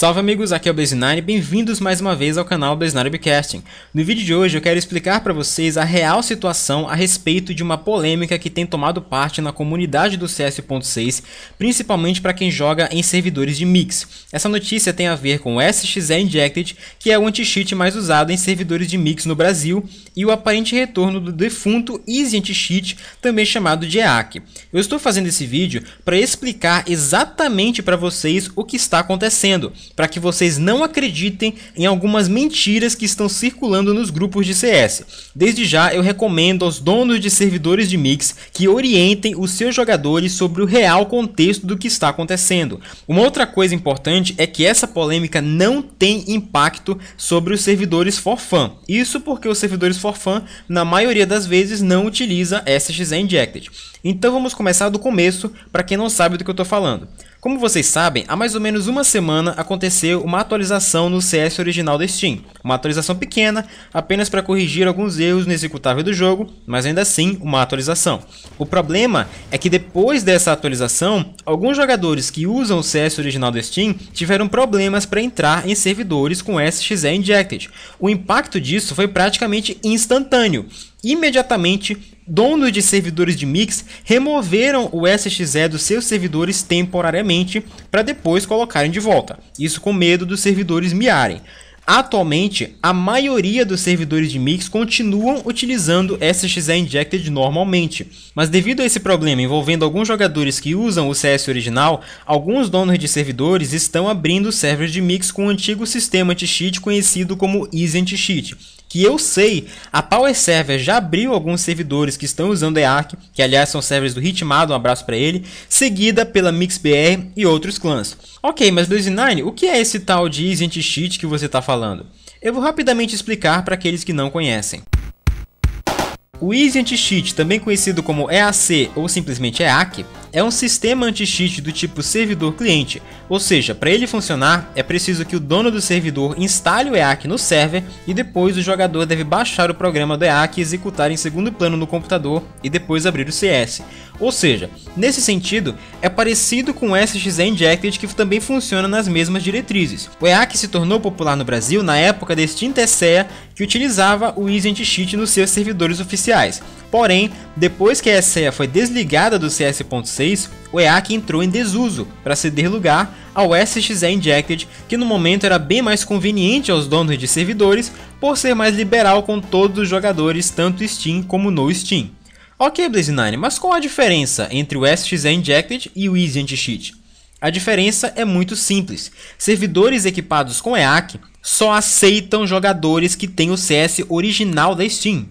Salve amigos, aqui é o Blaze9, bem-vindos mais uma vez ao canal Blaze9 Becasting. No vídeo de hoje eu quero explicar para vocês a real situação a respeito de uma polêmica que tem tomado parte na comunidade do CS.6, principalmente para quem joga em servidores de mix. Essa notícia tem a ver com o SXE Injected, que é o anti-cheat mais usado em servidores de mix no Brasil, e o aparente retorno do defunto Easy Anti-Cheat, também chamado de EAC. Eu estou fazendo esse vídeo para explicar exatamente para vocês o que está acontecendo para que vocês não acreditem em algumas mentiras que estão circulando nos grupos de CS. Desde já eu recomendo aos donos de servidores de mix que orientem os seus jogadores sobre o real contexto do que está acontecendo. Uma outra coisa importante é que essa polêmica não tem impacto sobre os servidores for forfan. Isso porque os servidores for forfan na maioria das vezes não utiliza SXE Injected. Então vamos começar do começo para quem não sabe do que eu estou falando. Como vocês sabem, há mais ou menos uma semana aconteceu uma atualização no CS original da Steam. Uma atualização pequena, apenas para corrigir alguns erros no executável do jogo, mas ainda assim uma atualização. O problema é que depois dessa atualização, alguns jogadores que usam o CS original da Steam tiveram problemas para entrar em servidores com SXE Injected. O impacto disso foi praticamente instantâneo. Imediatamente donos de servidores de mix removeram o SXE dos seus servidores temporariamente para depois colocarem de volta, isso com medo dos servidores miarem. Atualmente, a maioria dos servidores de Mix continuam utilizando SXE Injected normalmente, mas devido a esse problema envolvendo alguns jogadores que usam o CS original, alguns donos de servidores estão abrindo servers de Mix com o antigo sistema anti-cheat conhecido como Easy Anti-Cheat, que eu sei, a Power Server já abriu alguns servidores que estão usando EAC, que aliás são servers do Ritmado, um abraço para ele, seguida pela MixBR e outros clãs. Ok, mas 2.9, o que é esse tal de Easy Anti-Cheat que você está falando? Eu vou rapidamente explicar para aqueles que não conhecem. O Easy Anti-Cheat, também conhecido como EAC ou simplesmente EAC, é um sistema anti-cheat do tipo servidor-cliente, ou seja, para ele funcionar é preciso que o dono do servidor instale o EAC no server e depois o jogador deve baixar o programa do EAC e executar em segundo plano no computador e depois abrir o CS. Ou seja, nesse sentido, é parecido com o SXE Injected que também funciona nas mesmas diretrizes. O EAC se tornou popular no Brasil na época da extinta ESEA que utilizava o Easy Anti-Cheat nos seus servidores oficiais. Porém, depois que a ESEA foi desligada do CS.6, o EAC entrou em desuso para ceder lugar ao SXE Injected, que no momento era bem mais conveniente aos donos de servidores por ser mais liberal com todos os jogadores, tanto Steam como no Steam. Ok, Blaze9, mas qual a diferença entre o SXE Injected e o Easy Anti-Cheat? A diferença é muito simples. Servidores equipados com EAC só aceitam jogadores que têm o CS original da Steam.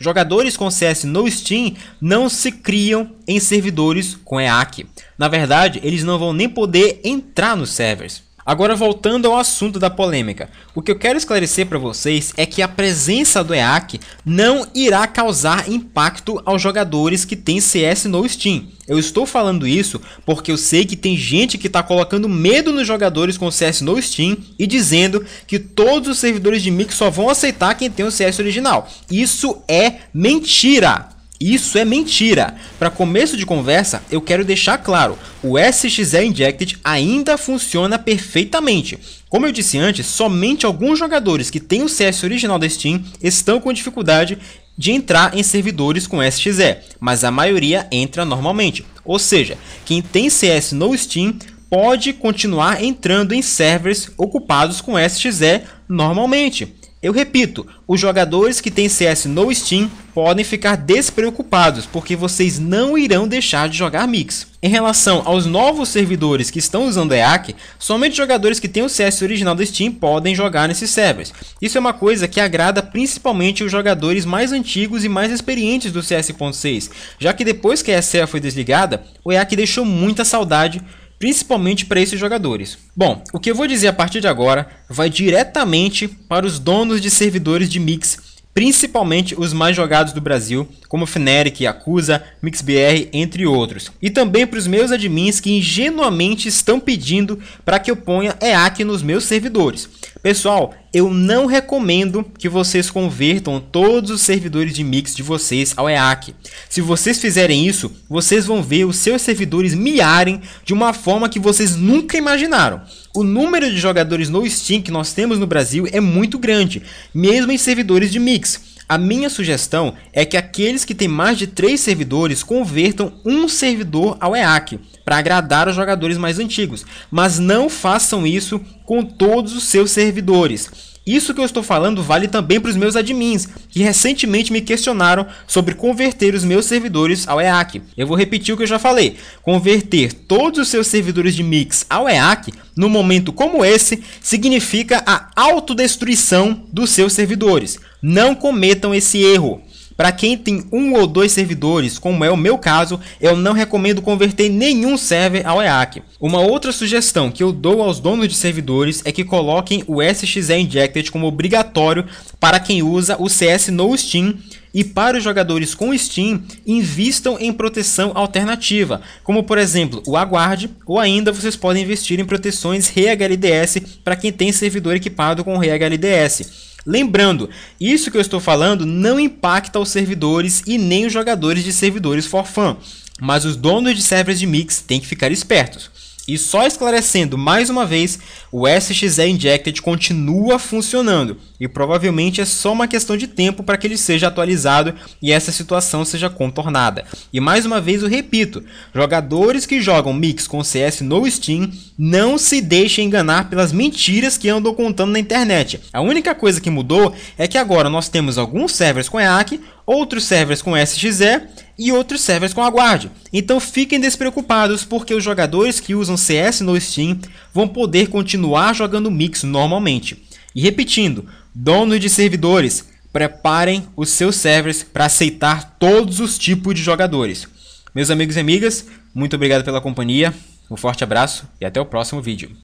Jogadores com CS no Steam não se criam em servidores com EAC. Na verdade, eles não vão nem poder entrar nos servers. Agora voltando ao assunto da polêmica, o que eu quero esclarecer para vocês é que a presença do EAC não irá causar impacto aos jogadores que têm CS no Steam. Eu estou falando isso porque eu sei que tem gente que está colocando medo nos jogadores com CS no Steam e dizendo que todos os servidores de mix só vão aceitar quem tem o CS original. Isso é mentira! Isso é mentira. Para começo de conversa, eu quero deixar claro, o SXE Injected ainda funciona perfeitamente. Como eu disse antes, somente alguns jogadores que têm o CS original da Steam estão com dificuldade de entrar em servidores com SXE, mas a maioria entra normalmente. Ou seja, quem tem CS no Steam pode continuar entrando em servers ocupados com SXE normalmente. Eu repito, os jogadores que têm CS no Steam podem ficar despreocupados, porque vocês não irão deixar de jogar Mix. Em relação aos novos servidores que estão usando EAC, somente jogadores que têm o CS original do Steam podem jogar nesses servers. Isso é uma coisa que agrada principalmente os jogadores mais antigos e mais experientes do CS.6, já que depois que a ESL foi desligada, o EAC deixou muita saudade principalmente para esses jogadores. Bom, o que eu vou dizer a partir de agora vai diretamente para os donos de servidores de Mix, principalmente os mais jogados do Brasil, como Feneric, Acusa, MixBR, entre outros. E também para os meus admins que ingenuamente estão pedindo para que eu ponha EAC nos meus servidores. Pessoal, eu não recomendo que vocês convertam todos os servidores de mix de vocês ao EAC. Se vocês fizerem isso, vocês vão ver os seus servidores miarem de uma forma que vocês nunca imaginaram. O número de jogadores no Steam que nós temos no Brasil é muito grande, mesmo em servidores de mix. A minha sugestão é que aqueles que têm mais de 3 servidores convertam um servidor ao EAC para agradar os jogadores mais antigos, mas não façam isso com todos os seus servidores isso que eu estou falando vale também para os meus admins, que recentemente me questionaram sobre converter os meus servidores ao EAC. Eu vou repetir o que eu já falei: converter todos os seus servidores de Mix ao EAC, num momento como esse, significa a autodestruição dos seus servidores. Não cometam esse erro. Para quem tem um ou dois servidores, como é o meu caso, eu não recomendo converter nenhum server ao EAC. Uma outra sugestão que eu dou aos donos de servidores é que coloquem o SXE Injected como obrigatório para quem usa o CS no Steam e para os jogadores com Steam, invistam em proteção alternativa, como por exemplo o Aguarde, ou ainda vocês podem investir em proteções ReHLDS para quem tem servidor equipado com ReHLDS. Lembrando, isso que eu estou falando não impacta os servidores e nem os jogadores de servidores for fun, mas os donos de servers de mix têm que ficar espertos. E só esclarecendo mais uma vez, o SXE Injected continua funcionando e provavelmente é só uma questão de tempo para que ele seja atualizado e essa situação seja contornada. E mais uma vez eu repito, jogadores que jogam Mix com CS no Steam não se deixem enganar pelas mentiras que andam contando na internet. A única coisa que mudou é que agora nós temos alguns servers com EAC, outros servers com SXE e outros servers com a guarda. Então fiquem despreocupados porque os jogadores que usam CS no Steam vão poder continuar jogando Mix normalmente. E repetindo, donos de servidores, preparem os seus servers para aceitar todos os tipos de jogadores. Meus amigos e amigas, muito obrigado pela companhia, um forte abraço e até o próximo vídeo.